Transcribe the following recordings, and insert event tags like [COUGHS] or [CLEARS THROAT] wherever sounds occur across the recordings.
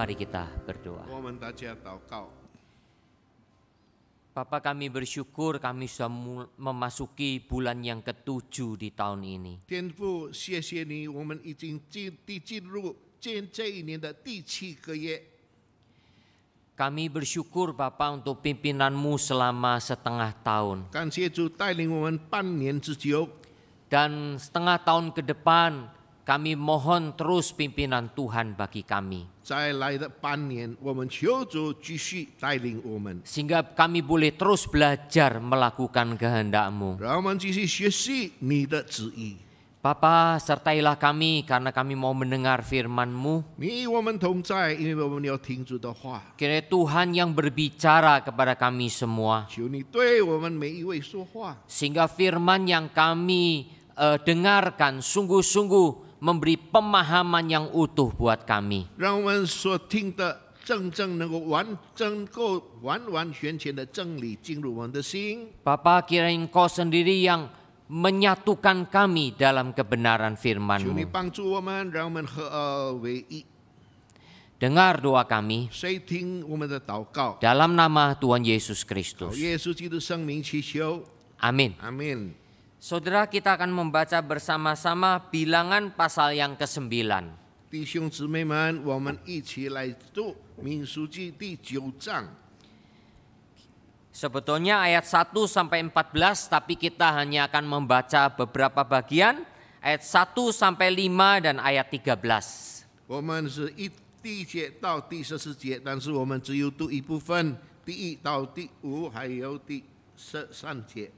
Mari kita berdoa. Bapa kami bersyukur kami sudah memasuki bulan yang ketujuh di tahun ini. Kami bersyukur Bapa untuk pimpinanmu selama setengah tahun. Kan Dan setengah tahun ke depan kami mohon terus pimpinan Tuhan bagi kami. Sehingga kami boleh terus belajar melakukan kehendak-Mu. Bapa, sertailah kami karena kami mau mendengar firman-Mu. Kira Tuhan yang berbicara kepada kami semua. Sehingga firman yang kami uh, dengarkan sungguh-sungguh memberi pemahaman yang utuh buat kami. Bapa kira engkau sendiri yang menyatukan kami dalam kebenaran firman-Mu. Dengar doa kami dalam nama Tuhan Yesus Kristus. Oh, Amin. Amin. Saudara kita akan membaca bersama-sama bilangan pasal yang ke-9. Sebetulnya ayat 1 sampai 14 tapi kita hanya akan membaca beberapa bagian ayat 1 sampai 5 dan ayat 13. 我们是一第一节到第十四节，但是我们只有读一部分，第一到第五，还有第十三节。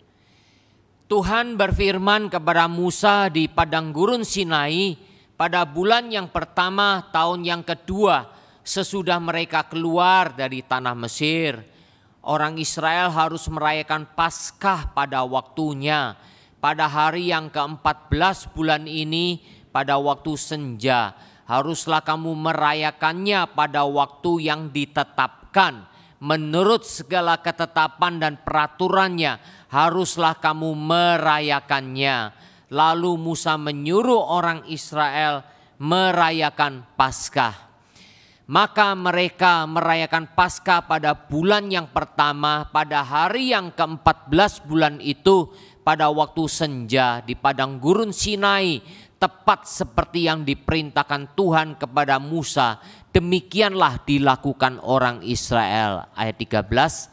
Tuhan berfirman kepada Musa di padang gurun Sinai pada bulan yang pertama tahun yang kedua sesudah mereka keluar dari tanah Mesir. Orang Israel harus merayakan Paskah pada waktunya pada hari yang ke-14 bulan ini pada waktu senja. Haruslah kamu merayakannya pada waktu yang ditetapkan menurut segala ketetapan dan peraturannya haruslah kamu merayakannya. Lalu Musa menyuruh orang Israel merayakan Paskah. Maka mereka merayakan Paskah pada bulan yang pertama, pada hari yang ke-14 bulan itu, pada waktu senja di padang gurun Sinai, tepat seperti yang diperintahkan Tuhan kepada Musa. Demikianlah dilakukan orang Israel. Ayat 13.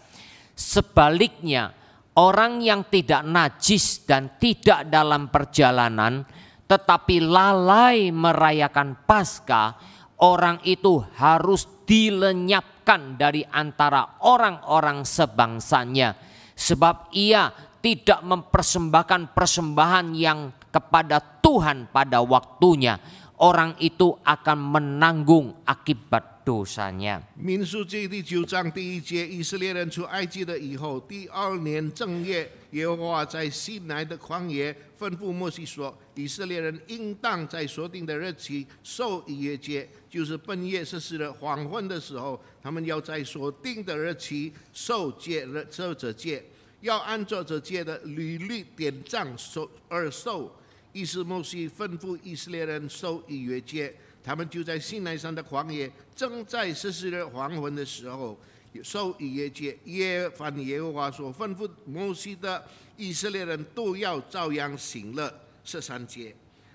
Sebaliknya, Orang yang tidak najis dan tidak dalam perjalanan tetapi lalai merayakan Pasca, orang itu harus dilenyapkan dari antara orang-orang sebangsanya sebab ia tidak mempersembahkan persembahan yang kepada Tuhan pada waktunya. Orang itu akan menanggung akibat 读三样。民数记第九章第一节：以色列人出埃及了以后，第二年正月，耶和华在西南的旷野吩咐摩西说：“以色列人应当在所定的日期受逾越节，就是本月十四日黄昏的时候，他们要在所定的日期受节、受者戒，要按照这戒的律例典章受而受。”于是摩西吩咐以色列人受逾越节。他们就在信奈山的旷野，正在实施的黄昏的时候，受以色列、耶和华所吩咐摩西的以色列人都要照样行了十三节。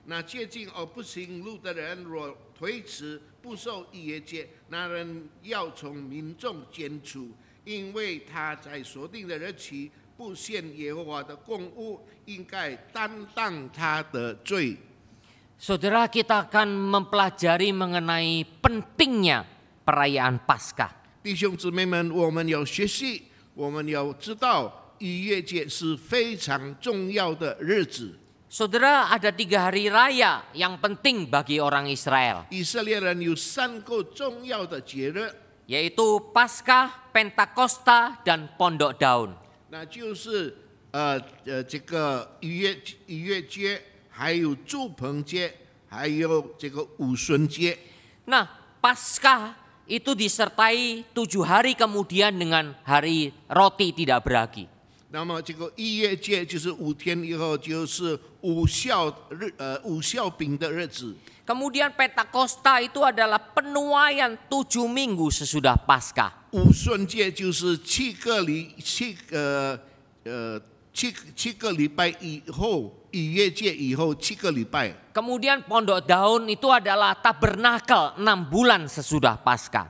那接近而不行路的人，若推迟不受逾越节，那人要从民众捐出，因为他在所定的日期不献耶和华的供物，应该担当他的罪。Saudara kita akan mempelajari mengenai pentingnya perayaan Paskah. Saudara, ada tiga hari raya yang penting bagi orang Israel. Yaitu Paskah, Pentakosta, dan Pondok Daun. 那就是呃呃这个逾越逾越节。还有祝棚节，还有这个五旬节。Nah, itu disertai tujuh hari kemudian dengan hari roti tidak beragi. kemudian Pentakosta itu adalah penuaian tujuh minggu sesudah Paskah. 五旬节就是七个礼七呃呃七七个礼拜以后。Kemudian pondok daun itu adalah tabernakel enam bulan sesudah pasca.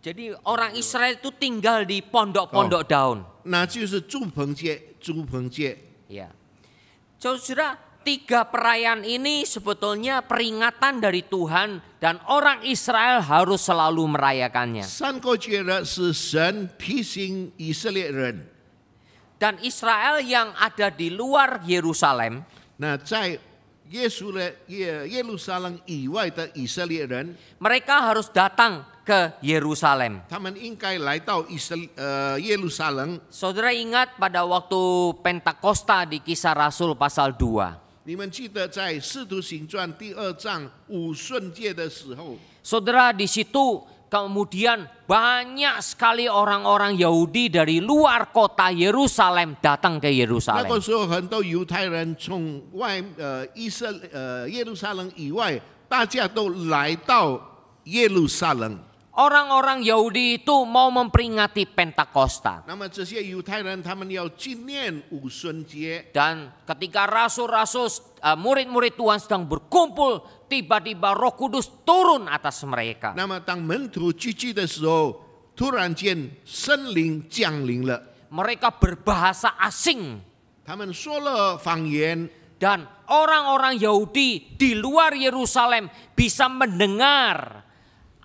Jadi orang Israel itu tinggal di pondok-pondok daun. Nah, Saudara, Tiga perayaan ini sebetulnya peringatan dari Tuhan dan orang Israel harus selalu merayakannya. Dan Israel yang ada di luar Yerusalem. Nah, mereka harus datang ke eh, Yerusalem. Saudara ingat pada waktu Pentakosta di kisah Rasul pasal 2. Saudara di situ kemudian banyak sekali orang-orang Yahudi dari luar kota Yerusalem datang ke Yerusalem. Yerusalem Orang-orang Yahudi itu mau memperingati Pentakosta. Dan ketika rasul-rasul eh, murid-murid Tuhan sedang berkumpul, tiba-tiba Roh Kudus turun atas mereka. Mereka berbahasa asing. Dan orang-orang Yahudi di luar Yerusalem bisa mendengar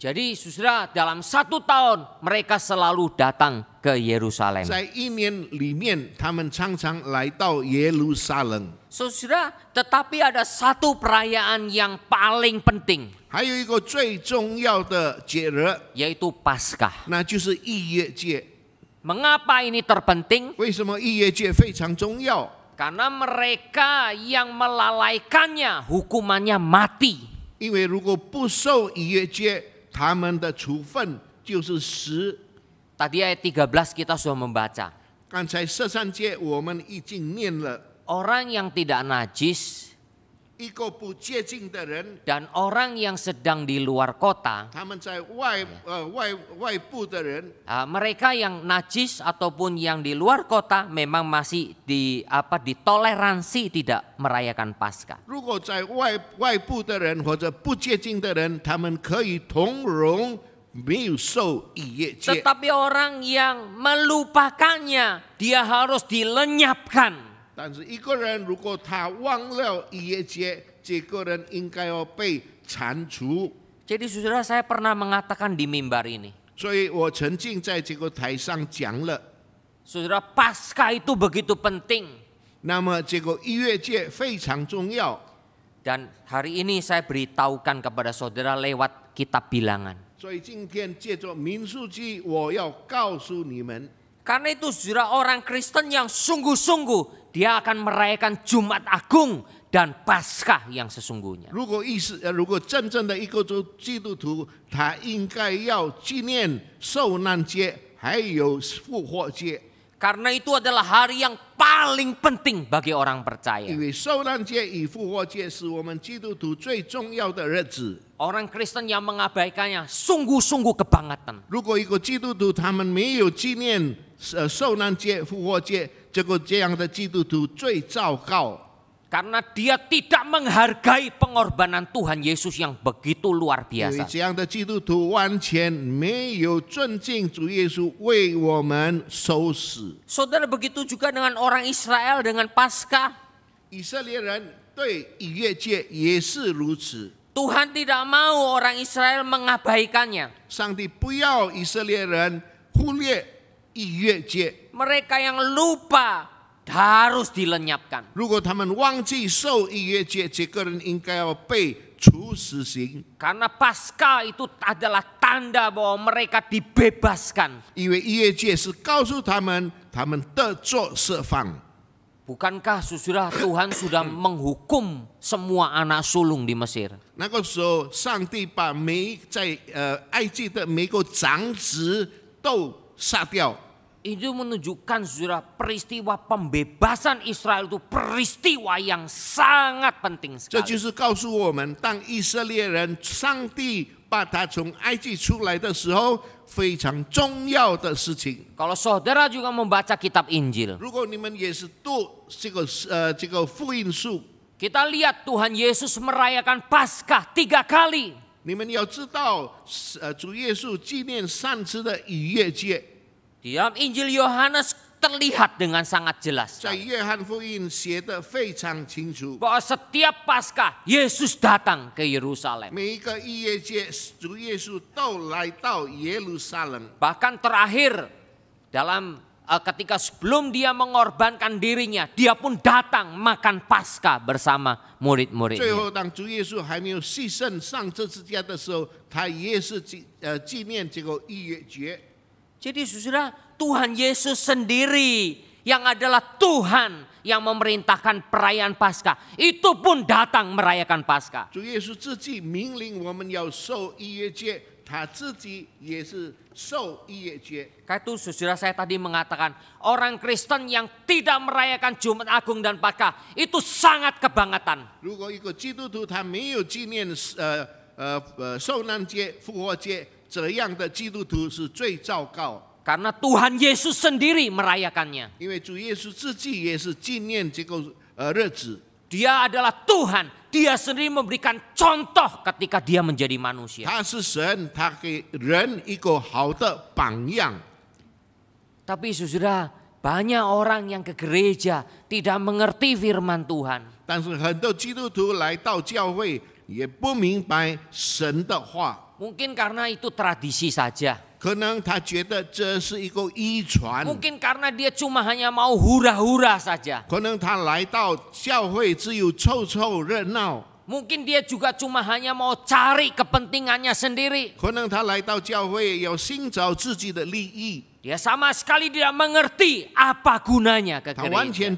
Jadi saudara dalam satu tahun mereka selalu datang ke Yerusalem. Saudara, tetapi ada satu perayaan yang paling penting. yaitu Paskah. Mengapa ini terpenting? Karena mereka yang melalaikannya hukumannya mati. 因为如果不受逾越节他们的处分就是死。Tadi ayat 13 kita sudah membaca. Orang yang tidak najis dan orang yang sedang di luar kota, ya. eh, eh, mereka yang najis ataupun yang di luar kota memang masih di apa ditoleransi tidak merayakan Paskah. Tetapi orang yang melupakannya, dia harus dilenyapkan. 但是一个人如果他忘了逾越节，这个人应该要被铲除。Jadi saudara saya pernah mengatakan di mimbar ini. 所以我曾经在这个台上讲了。Saudara pasca itu begitu penting. 那么这个逾越节非常重要。Dan hari ini saya beritahukan kepada saudara lewat kitab bilangan. Karena itu saudara orang Kristen yang sungguh-sungguh dia akan merayakan Jumat Agung dan Paskah yang sesungguhnya. Karena itu adalah hari yang paling penting bagi orang percaya. Orang Kristen yang mengabaikannya sungguh-sungguh kebangetan. 呃受难界、复活界，结果这样的基督徒最糟糕。Karena dia tidak menghargai pengorbanan Tuhan Yesus yang begitu luar biasa. Saudara begitu juga dengan orang Israel dengan Paskah. Tuhan tidak mau orang Israel mengabaikannya. 上帝不要以色列人忽略 Iya, mereka yang lupa harus dilenyapkan. Iya, Karena pasca itu adalah tanda bahwa mereka dibebaskan. Iya, Bukankah sesudah Tuhan sudah [COUGHS] menghukum semua anak sulung di Mesir? Nah, itu menunjukkan sudah peristiwa pembebasan Israel itu peristiwa yang sangat penting sekali. Kalau saudara juga membaca kitab Injil, Kita lihat Tuhan Yesus merayakan Paskah tiga kali。你们要知道，呃，主耶稣纪念三次的逾越节。di dalam Injil Yohanes terlihat dengan sangat jelas. Bahwa setiap pasca Yesus datang ke Yerusalem. Bahkan terakhir dalam eh, ketika sebelum dia mengorbankan dirinya, dia pun datang makan pasca bersama murid-muridnya. Jadi saudara, Tuhan Yesus sendiri yang adalah Tuhan yang memerintahkan perayaan Paskah itu pun datang merayakan Paskah. Itu saudara saya tadi mengatakan orang Kristen yang tidak merayakan Jumat Agung dan Paskah itu sangat kebangetan. Jika karena Tuhan Yesus sendiri merayakannya. Dia adalah Tuhan. Dia sendiri memberikan contoh ketika dia menjadi manusia. Tapi saudara, banyak orang yang ke gereja tidak mengerti firman Tuhan. 但是很多基督徒来到教会，Mungkin karena itu tradisi saja. Mungkin karena dia cuma hanya mau hura-hura saja. Mungkin dia juga cuma hanya mau cari kepentingannya sendiri. dia sama sekali tidak mengerti apa gunanya ke gereja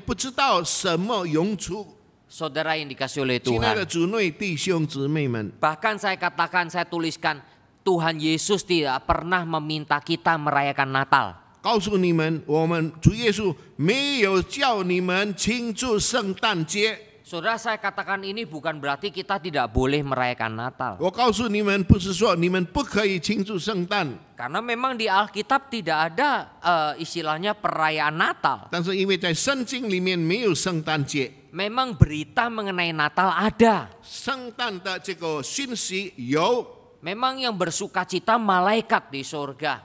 saudara yang dikasih oleh Tuhan. Bahkan saya katakan, saya tuliskan, Tuhan Yesus tidak pernah meminta kita merayakan Natal. Saudara saya katakan ini bukan berarti kita tidak boleh merayakan Natal. Oh, Karena memang di Alkitab tidak ada uh, istilahnya perayaan Natal memang berita mengenai Natal ada. Sang tanda ceko sinsi yo. Memang yang bersuka cita malaikat di surga.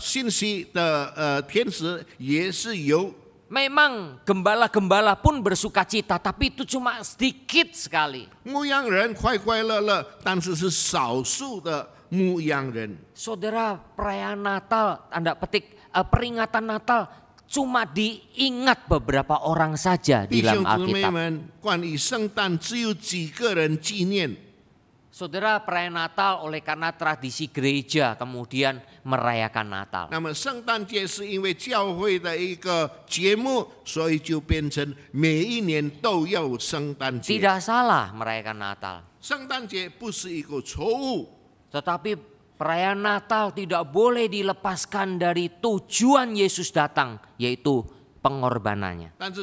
sinsi eh, yo. Memang gembala-gembala pun bersuka cita, tapi itu cuma sedikit sekali. 牧羊人快快乐乐，但是是少数的牧羊人。Saudara, perayaan Natal, Anda petik eh, peringatan Natal cuma diingat beberapa orang saja di dalam Alkitab. Saudara perayaan Natal oleh karena tradisi gereja kemudian merayakan Natal. Tidak salah merayakan Natal. Tetapi Perayaan Natal tidak boleh dilepaskan dari tujuan Yesus datang, yaitu pengorbanannya. Kan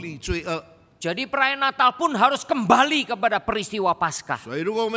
e. Jadi perayaan Natal pun harus kembali kepada peristiwa Paskah. Jadi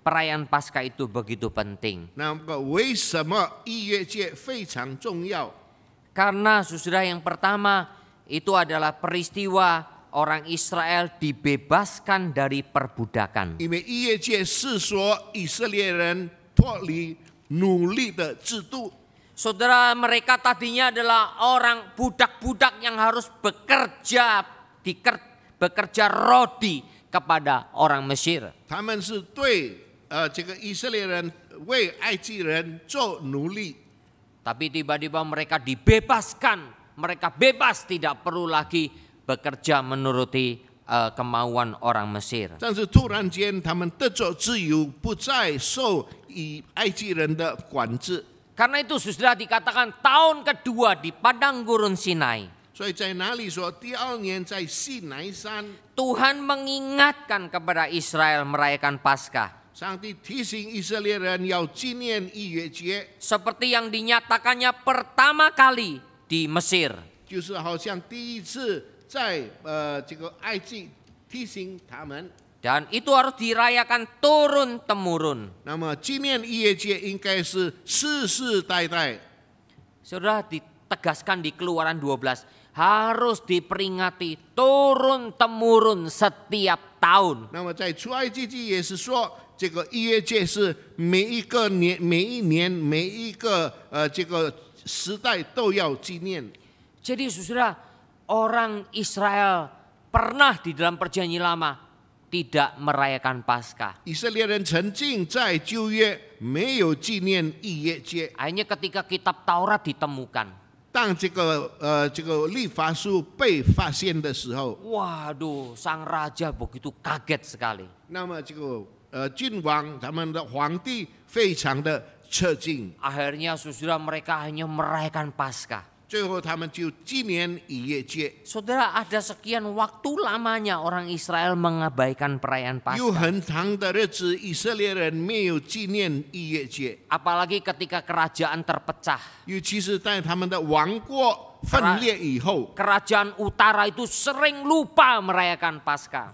perayaan Paskah itu begitu penting. Karena sesudah yang pertama itu adalah peristiwa orang Israel dibebaskan dari perbudakan. Saudara mereka tadinya adalah orang budak-budak yang harus bekerja diker, bekerja rodi kepada orang Mesir. 呃，这个以色列人为埃及人做奴隶。Tapi tiba-tiba mereka dibebaskan, mereka bebas tidak perlu lagi bekerja menuruti uh, kemauan orang Mesir. Karena itu sudah dikatakan tahun kedua di padang gurun Sinai. Tuhan mengingatkan kepada Israel merayakan Paskah. Seperti yang dinyatakannya pertama kali di Mesir. Eh, dan itu harus dirayakan turun temurun. Sudah ditegaskan di Keluaran 12 harus diperingati turun temurun setiap tahun. 那么在出埃及记也是说这个逾越节是每一个年、每一年、每一个呃这个时代都要纪念。Jadi saudara, orang Israel pernah di dalam perjanjian lama tidak merayakan Paskah. 人曾经在旧约没有纪念逾越节。Hanya ketika kitab Taurat ditemukan. 当这个呃这个立法书被发现的时候，waduh raja begitu kaget sekali。那么这个呃君王他们的皇帝非常的彻敬。Akhirnya saudara mereka hanya merayakan Paskah. ada sekian waktu lamanya orang Israel mengabaikan perayaan Paskah. ketika kerajaan terpecah. 尤其是在他们的王国。分裂以后，kerajaan utara itu sering lupa merayakan Paskah.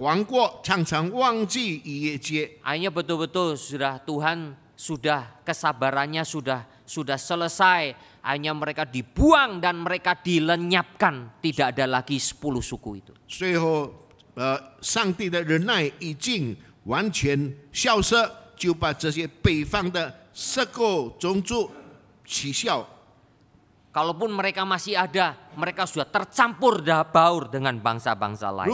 王国常常忘记一切。Akhirnya betul-betul sudah Tuhan sudah kesabarannya sudah sudah selesai. Hanya mereka dibuang dan mereka dilenyapkan. Tidak ada lagi sepuluh suku itu. Eh, Kalaupun mereka masih ada, mereka sudah tercampur dah baur dengan bangsa-bangsa lain.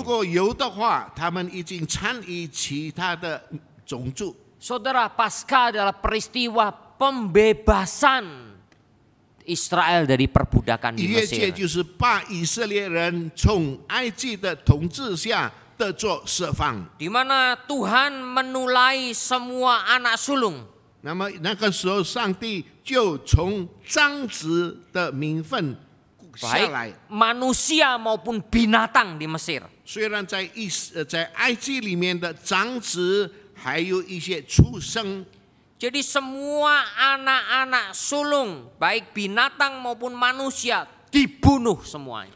Saudara, pasca adalah peristiwa pembebasan Israel dari perbudakan di Mesir. Di mana Tuhan menulai semua anak sulung 那么那个时候，上帝就从张子的名分下来。Baik, manusia maupun binatang di Mesir, semua anak-anak sulung, baik binatang maupun manusia, dibunuh semuanya.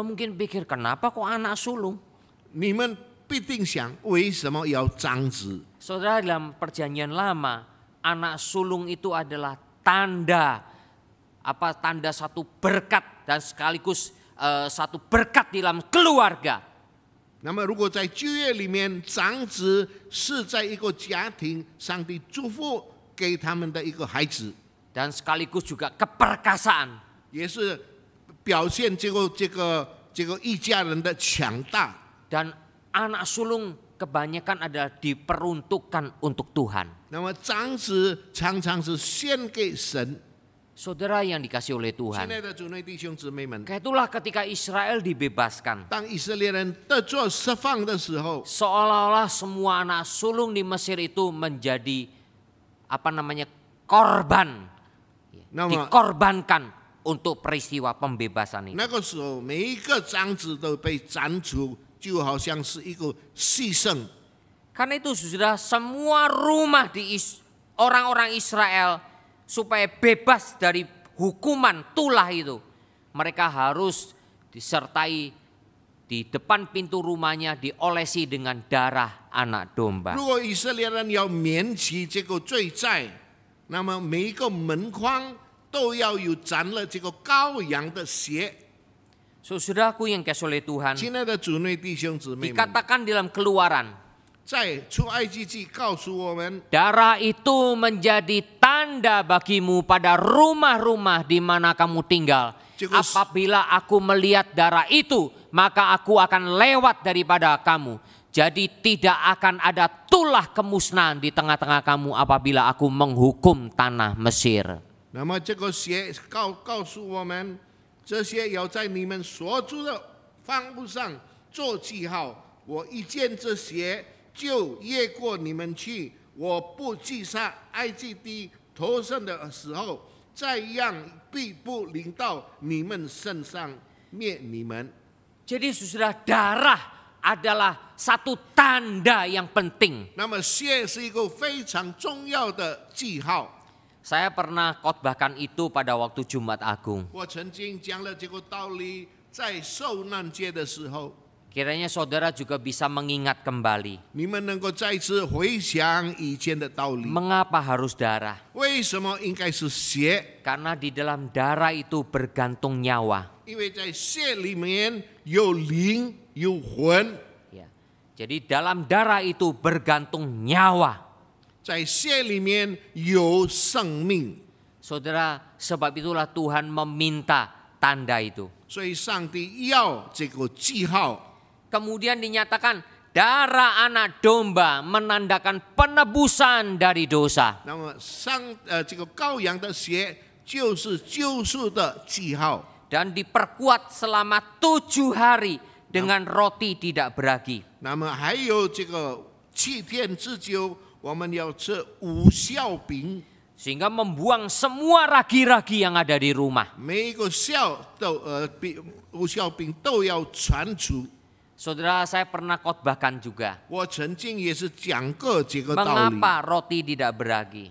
mungkin pikir kenapa kok anak sulung? Saudara dalam perjanjian lama, anak sulung itu adalah tanda apa tanda satu berkat dan sekaligus uh, satu berkat di dalam keluarga. 那么，如果在旧约里面，长子是在一个家庭，上帝祝福给他们的一个孩子，dan sekaligus juga keperkasaan，也是表现这个这个这个一家人的强大。dan anak sulung kebanyakan adalah diperuntukkan untuk Tuhan. Saudara yang dikasih oleh Tuhan. Kayak itulah ketika Israel dibebaskan. Seolah-olah semua anak sulung di Mesir itu menjadi apa namanya korban. Dikorbankan untuk peristiwa pembebasan ini. Nah, 就好像是一个牺牲。Karena itu sudah semua rumah di orang-orang Israel supaya bebas dari hukuman tulah itu. Mereka harus disertai di depan pintu rumahnya diolesi dengan darah anak domba. Saudaraku yang kasih oleh Tuhan. Dikatakan dalam keluaran. Darah itu menjadi tanda bagimu pada rumah-rumah di mana kamu tinggal. Apabila aku melihat darah itu, maka aku akan lewat daripada kamu. Jadi tidak akan ada tulah kemusnahan di tengah-tengah kamu apabila aku menghukum tanah Mesir. 这些要在你们所住的房屋上做记号，我一见这些就越过你们去，我不击杀埃及地头上的时候，再让臂部临到你们身上灭你们。jadi s a darah adalah satu tanda yang penting. 那么血是一个非常重要的记号。Saya pernah khotbahkan itu pada waktu Jumat Agung. Kiranya saudara juga bisa mengingat kembali. Mengapa harus darah? Karena di dalam darah itu bergantung nyawa. Jadi dalam darah itu bergantung nyawa saudara. sebab itulah Tuhan meminta tanda itu. Kemudian dinyatakan darah anak domba menandakan penebusan dari dosa. Dan diperkuat selama tujuh hari dengan roti tidak beragi. 那么还有这个七天之久。我们要吃无效饼。sehingga membuang semua ragi-ragi yang ada di rumah. Saudara saya pernah khotbahkan juga. Mengapa roti tidak beragi?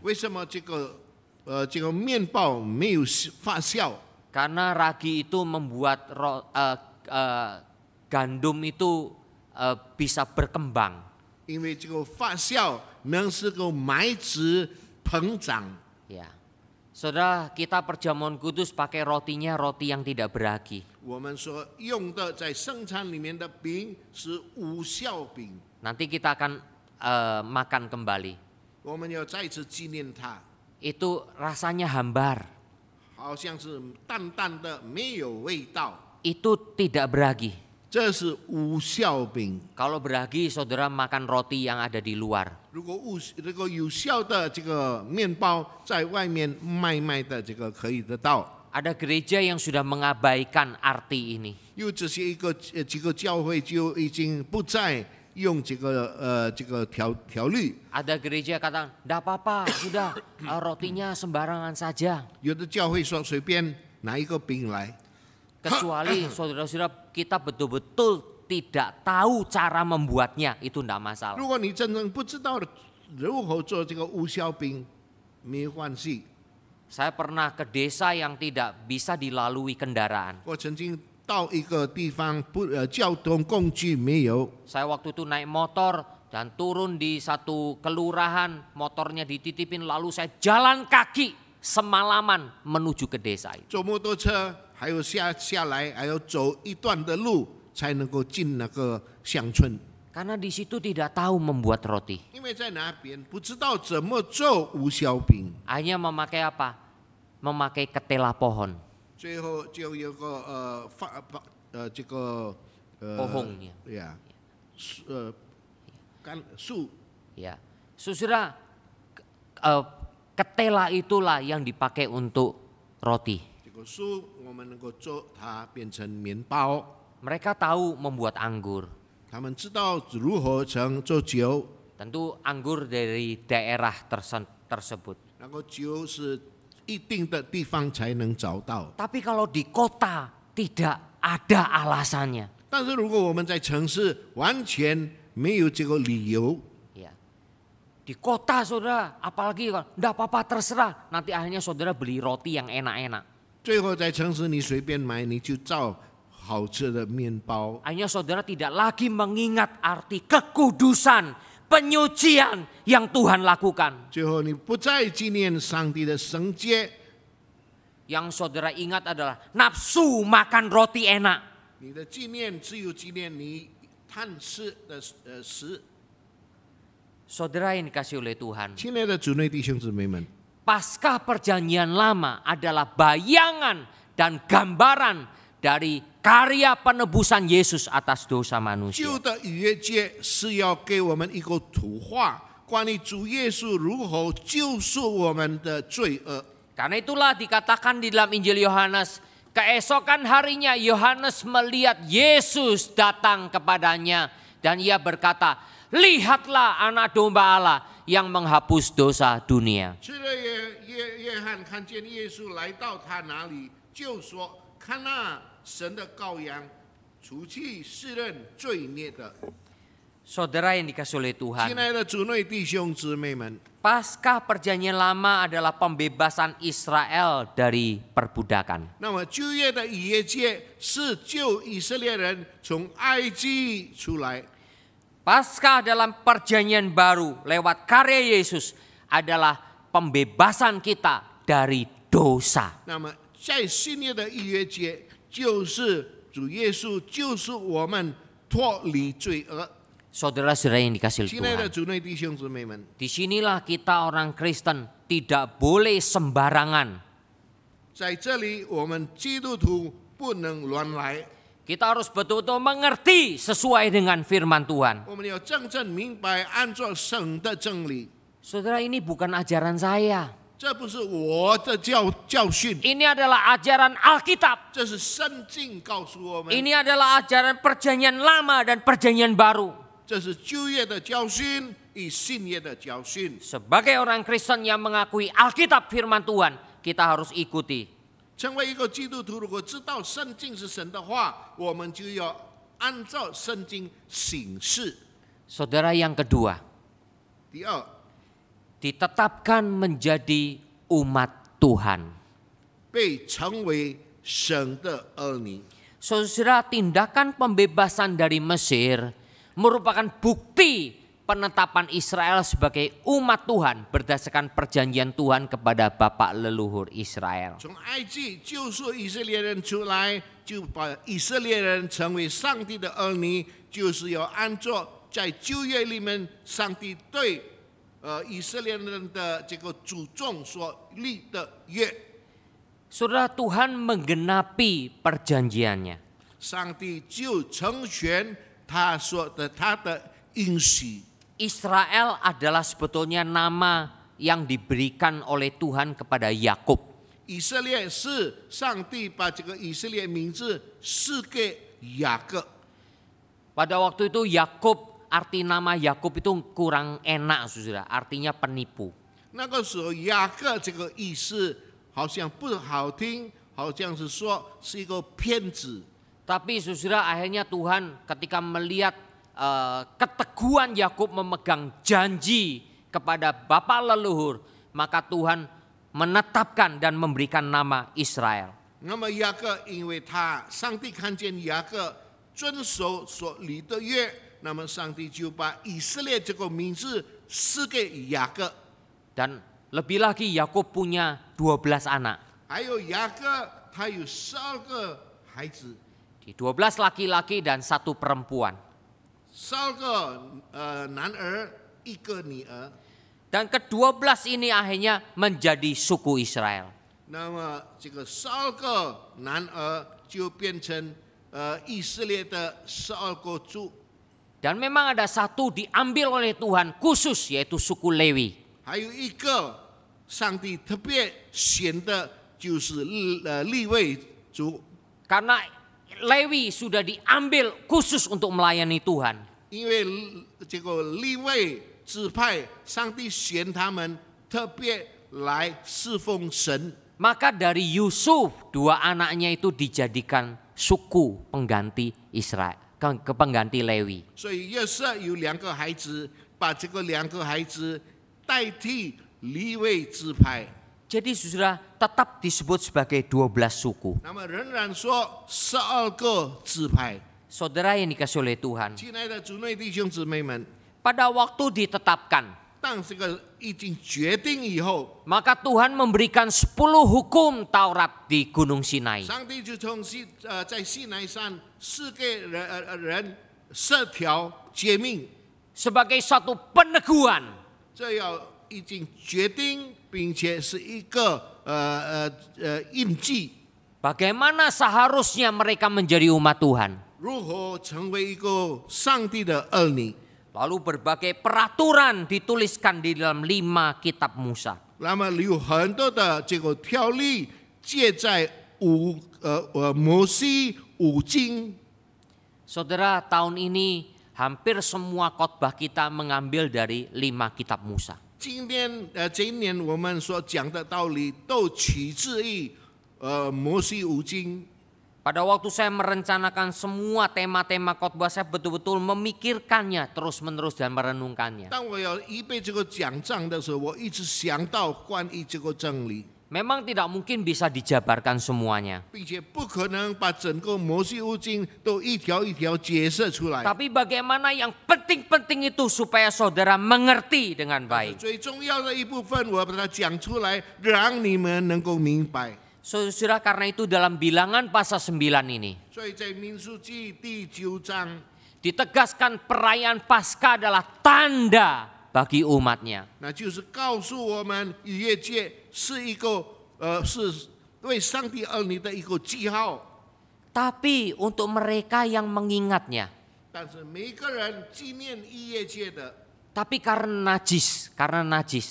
Karena ragi itu membuat uh, uh, gandum itu uh, bisa berkembang ya, Saudara, kita perjamuan kudus pakai rotinya roti yang tidak beragi. Nanti kita akan e, makan kembali. Itu rasanya hambar. Itu tidak beragi kalau beragi saudara makan roti yang ada di luar. ada gereja yang sudah mengabaikan arti ini. Ada gereja kata, "Tidak apa-apa, sudah [COUGHS] eh, rotinya sembarangan saja." saudara saudara-saudara kita betul-betul tidak tahu cara membuatnya itu tidak masalah. Saya pernah ke desa yang tidak bisa dilalui kendaraan. Saya waktu itu naik motor dan turun di satu kelurahan, motornya dititipin lalu saya jalan kaki semalaman menuju ke desa itu. 还有下下来还要走一段的路才能够进那个乡村。Karena di situ tidak tahu membuat roti. Hanya memakai apa? Memakai ketela pohon. Ya. Kan su. Ya. Susira, ketela itulah yang dipakai untuk roti. Mereka tahu membuat anggur. Tentu anggur dari daerah tersebut. Tapi kalau di kota tidak ada alasannya. Iya. Di kota saudara, apalagi tidak apa-apa terserah. Nanti akhirnya saudara beli roti yang enak-enak. 最后在城市你随便买，你就造好吃的面包。Hanya saudara tidak lagi mengingat arti kekudusan, penyucian yang Tuhan lakukan. 最后你不再纪念上帝的圣洁。Yang saudara ingat adalah nafsu makan roti enak. 你的纪念只有纪念你探视的呃食。Saudara yang dikasih oleh Tuhan. 亲爱的主内弟兄姊妹们。Paskah Perjanjian Lama adalah bayangan dan gambaran dari karya penebusan Yesus atas dosa manusia. Karena itulah dikatakan di dalam Injil Yohanes, keesokan harinya Yohanes melihat Yesus datang kepadanya dan ia berkata, "Lihatlah anak domba Allah yang menghapus dosa dunia. Saudara yang dikasih oleh Tuhan. Paskah perjanjian lama adalah pembebasan Israel dari perbudakan. Nah, Paskah dalam perjanjian baru lewat karya Yesus adalah pembebasan kita dari dosa. saudara saudara yang dikasih Tuhan. Disinilah kita orang Kristen tidak boleh sembarangan. 在这里，我们基督徒不能乱来。kita harus betul-betul mengerti sesuai dengan firman Tuhan. Saudara ini bukan ajaran saya. Ini adalah ajaran Alkitab. Ini adalah ajaran perjanjian lama dan perjanjian baru. Sebagai orang Kristen yang mengakui Alkitab firman Tuhan, kita harus ikuti 成为一个基督徒，如果知道圣经是神的话，我们就要按照圣经行事。Saudara yang kedua, ditetapkan menjadi umat Tuhan. tindakan pembebasan dari Mesir merupakan bukti penetapan Israel sebagai umat Tuhan berdasarkan perjanjian Tuhan kepada bapak leluhur Israel. Saudara Tuhan menggenapi perjanjiannya. 上帝就成全他所的他的应许。Israel adalah sebetulnya nama yang diberikan oleh Tuhan kepada Yakub. Pada waktu itu Yakub arti nama Yakub itu kurang enak saudara, artinya penipu. 那个时候雅各这个意思好像不好听，好像是说是一个骗子。Tapi saudara akhirnya Tuhan ketika melihat Eh, keteguhan Yakub memegang janji kepada bapa leluhur, maka Tuhan menetapkan dan memberikan nama Israel. Dan lebih lagi Yakub punya 12 anak. Yakub, Di 12 laki-laki dan satu perempuan dan ke ke-12 ini akhirnya menjadi suku Israel. dan memang ada satu diambil oleh Tuhan khusus yaitu suku Lewi. Karena Lewi sudah diambil khusus untuk melayani Tuhan. 因为这个立位支派，上帝选他们特别来侍奉神。Maka dari Yusuf dua anaknya itu dijadikan suku pengganti Israel, ke pengganti Lewi. ada dua anak, Jadi sudah tetap disebut sebagai dua belas suku. suku saudara yang dikasih oleh Tuhan. Pada waktu ditetapkan, maka Tuhan memberikan 10 hukum Taurat di Gunung Sinai. Sebagai satu peneguhan. Bagaimana seharusnya mereka menjadi umat Tuhan? Lalu berbagai peraturan dituliskan di dalam lima kitab Musa. Uh, uh, Saudara, tahun ini hampir semua khotbah kita mengambil dari lima kitab Musa. 今天呃，今年我们所讲的道理都取自于呃摩西五经。pada waktu saya merencanakan semua tema-tema khotbah saya betul-betul memikirkannya terus-menerus dan merenungkannya. Memang tidak mungkin bisa dijabarkan semuanya. Tapi bagaimana yang penting-penting itu supaya saudara mengerti dengan baik. Saudara karena itu dalam bilangan pasal 9 ini. Ditegaskan perayaan Paskah adalah tanda bagi umatnya. Nah, eh, tapi untuk mereka yang mengingatnya. Tapi karena najis, karena najis.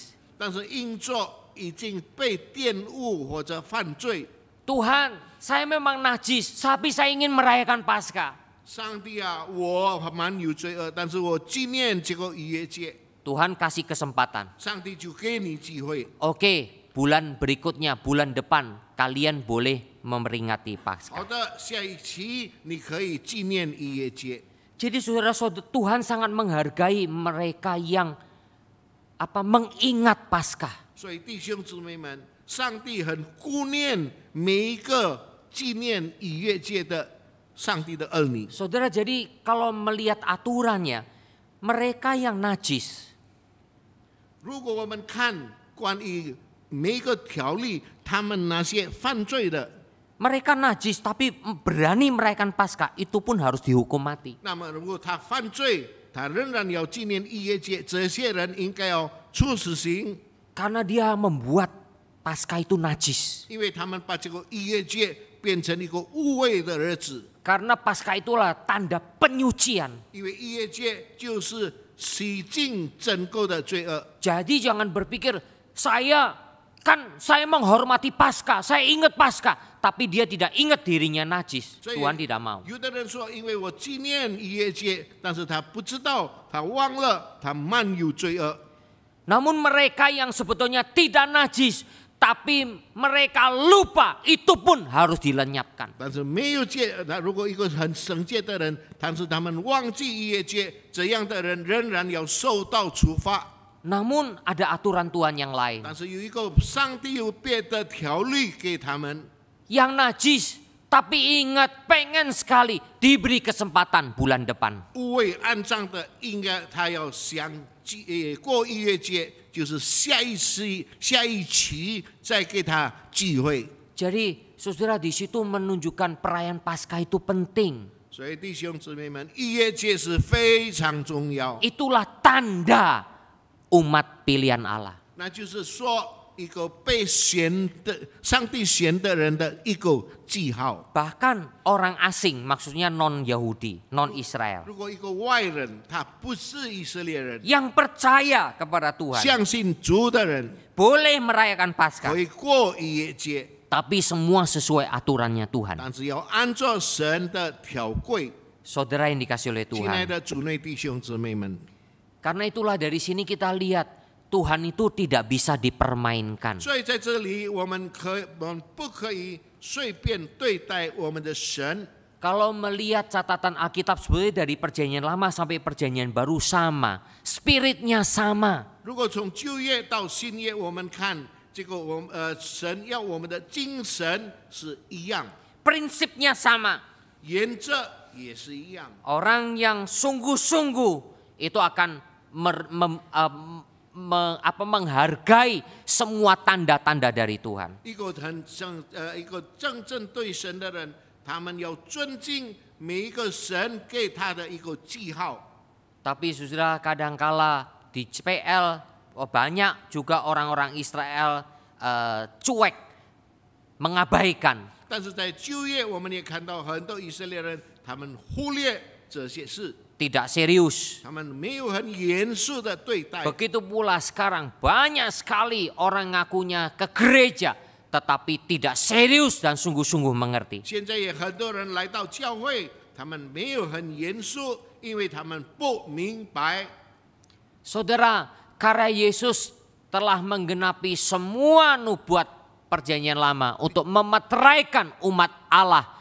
已经被玷污或者犯罪。Tuhan, saya memang najis, tapi saya ingin merayakan Paskah. 上帝啊，我蛮有罪恶，但是我纪念这个逾越节。Tuhan kasih kesempatan. 上帝就给你机会。Oke, bulan berikutnya, bulan depan kalian boleh memperingati Paskah. 好的，下一期你可以纪念逾越节。Jadi saudara-saudara Tuhan sangat menghargai mereka yang apa mengingat Paskah. 所以弟兄姊妹们，上帝很顾念每一个纪念以越界的上帝的儿女。Saudara, jadi kalau melihat aturannya, mereka yang najis. 如果我们看关于每一个条例，他们那些犯罪的。Mereka najis tapi berani merayakan pasca itu pun harus dihukum mati. 那么如果他犯罪，他仍然要纪念逾越节，这些人应该要处死刑。karena dia membuat pasca itu najis. Karena pasca itulah tanda penyucian. Jadi jangan berpikir saya kan saya menghormati pasca, saya ingat pasca, tapi dia tidak ingat dirinya najis. Tuhan tidak mau. Namun mereka yang sebetulnya tidak najis, tapi mereka lupa itu pun harus dilenyapkan. Nah, Namun ada aturan Tuhan yang lain. Yang najis tapi ingat pengen sekali diberi kesempatan bulan depan. 无畏肮脏的，应该他要想呃，过逾越节就是下一次下一期再给他聚会。Jadi saudara di situ menunjukkan perayaan Paskah itu penting. 所以弟兄姊妹们，逾越节是非常重要。Itulah tanda umat pilihan Allah。那就是说，一个被选的上帝选的人的一个记号。Bahkan orang asing, maksudnya non Yahudi, non Israel. Yang percaya kepada Tuhan, boleh merayakan Paskah。可以过逾越节。tapi semua sesuai aturannya Tuhan. yang dikasih oleh Tuhan. Karena itulah dari sini kita lihat Tuhan itu tidak bisa dipermainkan. Kalau melihat catatan Alkitab sebenarnya dari perjanjian lama sampai perjanjian baru sama, spiritnya sama. Prinsipnya sama. Orang yang sungguh-sungguh itu akan meng, apa, menghargai semua tanda-tanda dari Tuhan. Eh, Tapi sudah kadangkala di CPL oh banyak juga orang-orang Israel uh, cuek mengabaikan. 但是在就业，我们也看到很多以色列人，他们忽略这些事。tidak serius. Begitu pula sekarang banyak sekali orang ngakunya ke gereja tetapi tidak serius dan sungguh-sungguh mengerti. Saudara, karya Yesus telah menggenapi semua nubuat perjanjian lama untuk memeteraikan umat Allah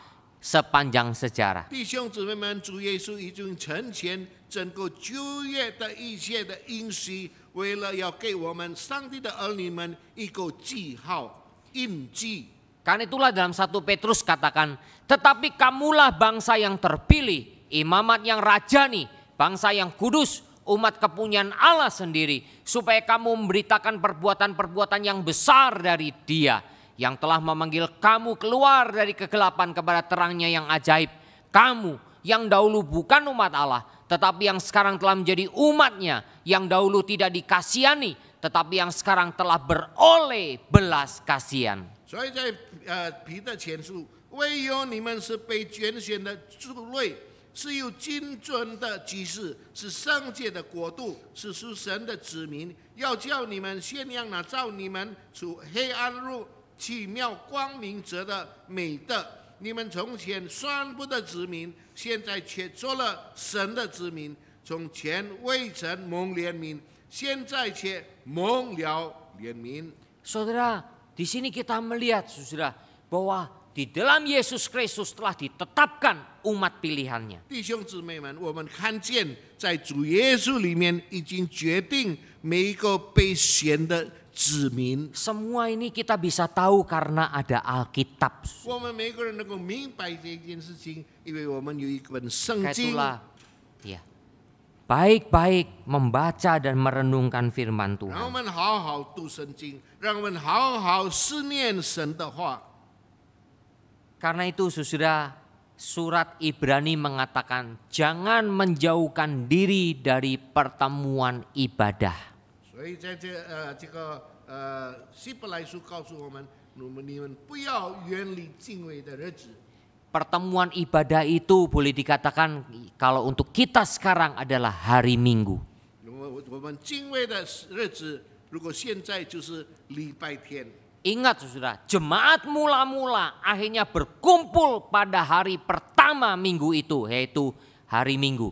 sepanjang sejarah. Karena itulah dalam satu Petrus katakan, tetapi kamulah bangsa yang terpilih, imamat yang rajani, bangsa yang kudus, umat kepunyaan Allah sendiri, supaya kamu memberitakan perbuatan-perbuatan yang besar dari Dia yang telah memanggil kamu keluar dari kegelapan kepada terangnya yang ajaib. Kamu yang dahulu bukan umat Allah, tetapi yang sekarang telah menjadi umatnya, yang dahulu tidak dikasihani, tetapi yang sekarang telah beroleh belas kasihan. Jadi, 奇妙光明者的美德。你们从前算不得子民，现在却做了神的子民；从前未曾蒙怜悯，现在却蒙了怜悯。Saudara, di sini kita melihat saudara bahwa di dalam Yesus Kristus telah ditetapkan umat pilihannya semua ini kita bisa tahu karena ada Alkitab. Itulah iya. baik membaca dan merenungkan firman Tuhan. Karena itu sesudah surat Ibrani mengatakan jangan menjauhkan diri dari pertemuan ibadah. Pertemuan ibadah itu boleh dikatakan kalau untuk kita sekarang adalah hari Minggu. Ingat saudara, jemaat mula-mula akhirnya berkumpul pada hari pertama minggu itu, yaitu hari Minggu.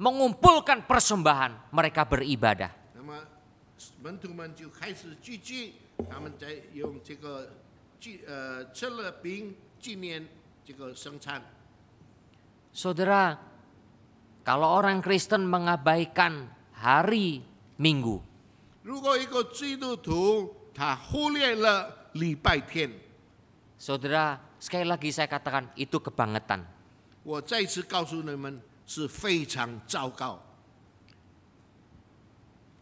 mengumpulkan persembahan, mereka beribadah. Eh, saudara, kalau orang Kristen mengabaikan hari Minggu, Saudara, sekali lagi saya katakan itu kebangetan. 是非常糟糕。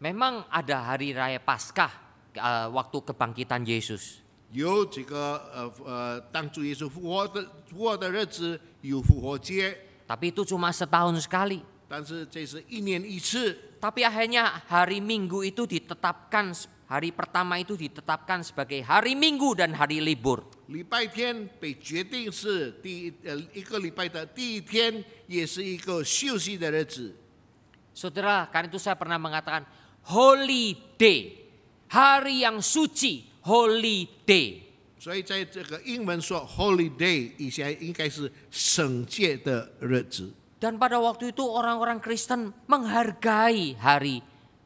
Memang ada hari raya Paskah eh, waktu kebangkitan Yesus. 有这个呃呃，当主耶稣复活的复活的日子有复活节。Tapi itu cuma setahun sekali. 但是这是一年一次。Tapi akhirnya hari Minggu itu ditetapkan Hari pertama itu ditetapkan sebagai hari Minggu dan hari libur. Eh, Saudara, karena itu saya pernah mengatakan holy day, hari yang suci, holy day. 所以在这个英文说 pada waktu itu orang-orang Kristen menghargai hari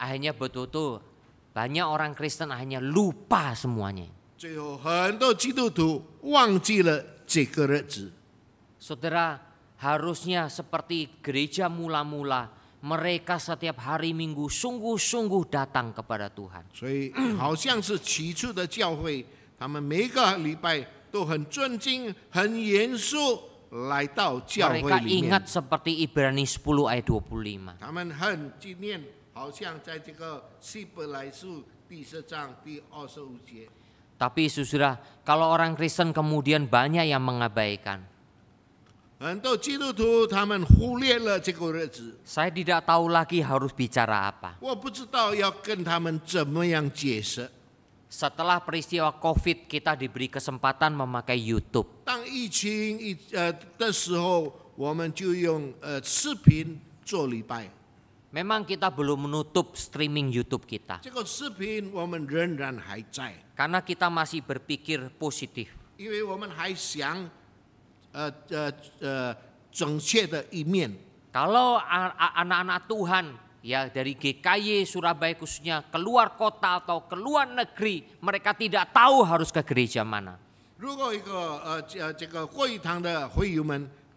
Akhirnya betul-betul banyak orang Kristen akhirnya lupa semuanya. Saudara, harusnya seperti gereja mula-mula mereka setiap hari Minggu sungguh-sungguh datang kepada Tuhan. [CLEARS THROAT] Mereka ingat seperti Ibrani 10 ayat 25. 好像在这个希伯来书第十章第二十五节。Tapi saudara, kalau orang Kristen kemudian banyak yang mengabaikan. Saya tidak tahu lagi harus bicara apa. Setelah peristiwa COVID kita diberi kesempatan memakai YouTube. Memang kita belum menutup streaming YouTube kita. Karena kita masih berpikir positif. Kalau anak-anak Tuhan ya dari GKY Surabaya khususnya keluar kota atau keluar negeri, mereka tidak tahu harus ke gereja mana. 如果一个呃呃这个会堂的会友们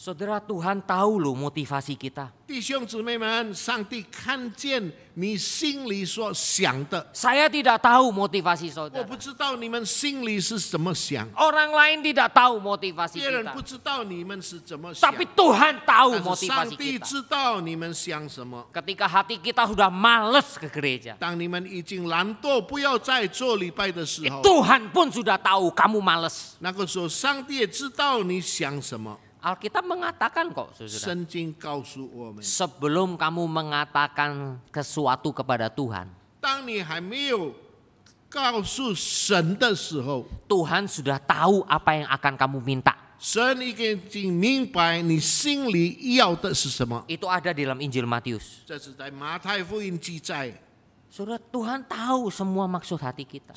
Saudara Tuhan tahu loh motivasi kita. Saya tidak tahu motivasi saudara. Oh, Orang lain tidak tahu motivasi iya, kita. Tapi Tuhan tahu nah, motivasi kita. Ketika hati kita sudah males ke gereja. Tuhan pun sudah tahu kamu males. 那个时候，上帝也知道你想什么。Nah, Alkitab mengatakan kok, saudara. Sebelum kamu mengatakan sesuatu kepada Tuhan. Tuhan sudah tahu apa yang akan kamu minta. Itu ada dalam Injil Matius. Sudah Tuhan tahu semua maksud hati kita.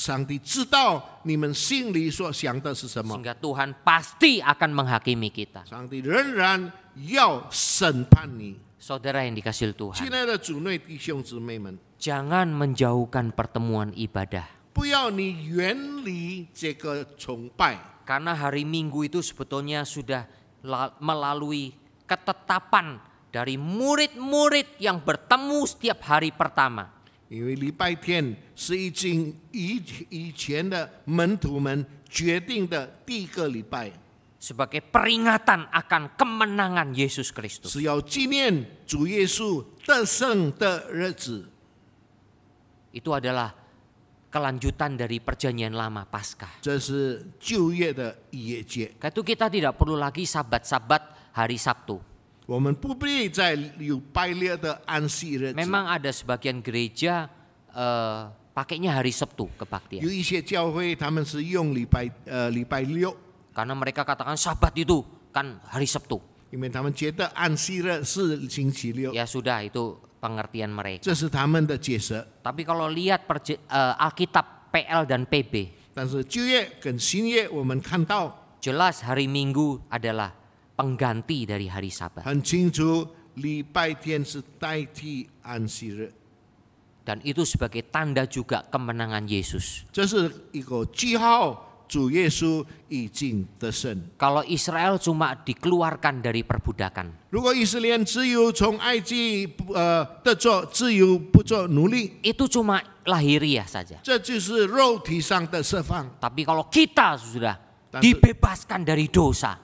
上帝知道你们心里所想的是什么。sehingga Tuhan pasti akan menghakimi kita. yang dikasih Tuhan. menjauhkan pertemuan ibadah. hari Minggu itu sebetulnya sudah melalui ketetapan dari murid-murid yang bertemu setiap hari pertama. 因为礼拜天是已经以以前的门徒们决定的第一个礼拜。sebagai peringatan akan kemenangan Yesus Kristus. Itu adalah kelanjutan dari perjanjian lama Paskah. Itu kita tidak perlu lagi sabat-sabat hari Sabtu. Memang ada sebagian gereja uh, pakainya hari Sabtu kebaktian. Karena mereka katakan Sabat itu kan hari Sabtu. Ya sudah itu pengertian mereka. Tapi kalau lihat perje, uh, Alkitab PL dan PB. Jelas hari Minggu adalah pengganti dari hari Sabat. 很清楚，礼拜天是代替安息日。Dan itu sebagai tanda juga kemenangan Yesus. 这是一个记号。主耶稣已经得胜。Kalau Israel cuma dikeluarkan dari perbudakan. Eh, itu cuma lahiriah saja. Tapi kalau kita sudah dibebaskan dari dosa.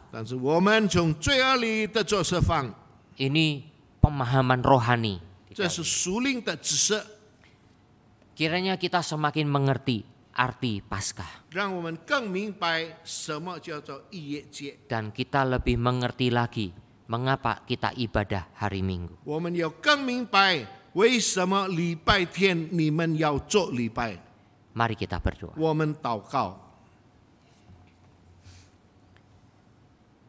Ini pemahaman rohani. Kiranya kita semakin mengerti arti pasca. Dan kita lebih mengerti lagi mengapa kita ibadah hari Minggu. Mari kita berdoa.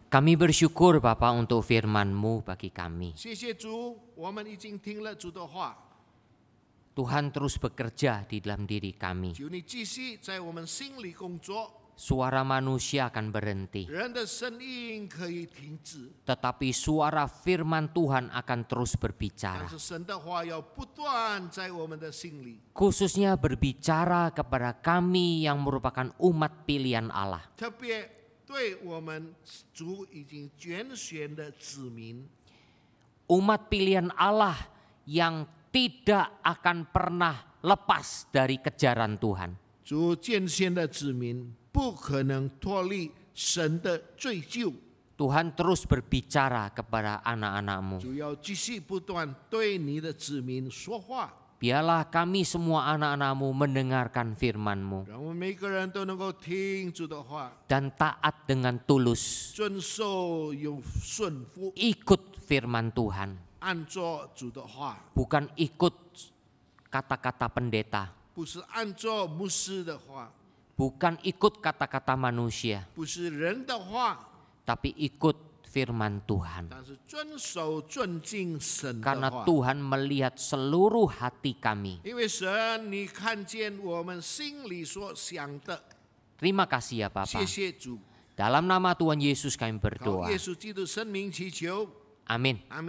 Kami bersyukur Bapa untuk firman-Mu bagi kami. Tuhan terus bekerja di dalam diri kami. Suara manusia akan berhenti. Tetapi suara firman Tuhan akan terus berbicara. Khususnya berbicara kepada kami yang merupakan umat pilihan Allah. 对我们主已经拣选的子民，umat pilihan Allah yang tidak akan pernah lepas dari kejaran Tuhan. Tuhan terus berbicara kepada anak-anakmu biarlah kami semua anak-anakmu mendengarkan FirmanMu dan taat dengan tulus ikut firman Tuhan bukan ikut kata-kata pendeta bukan ikut kata-kata manusia tapi ikut firman Tuhan. Karena Tuhan melihat seluruh hati kami. Terima kasih ya Bapak. Dalam nama Tuhan Yesus kami berdoa. Amin.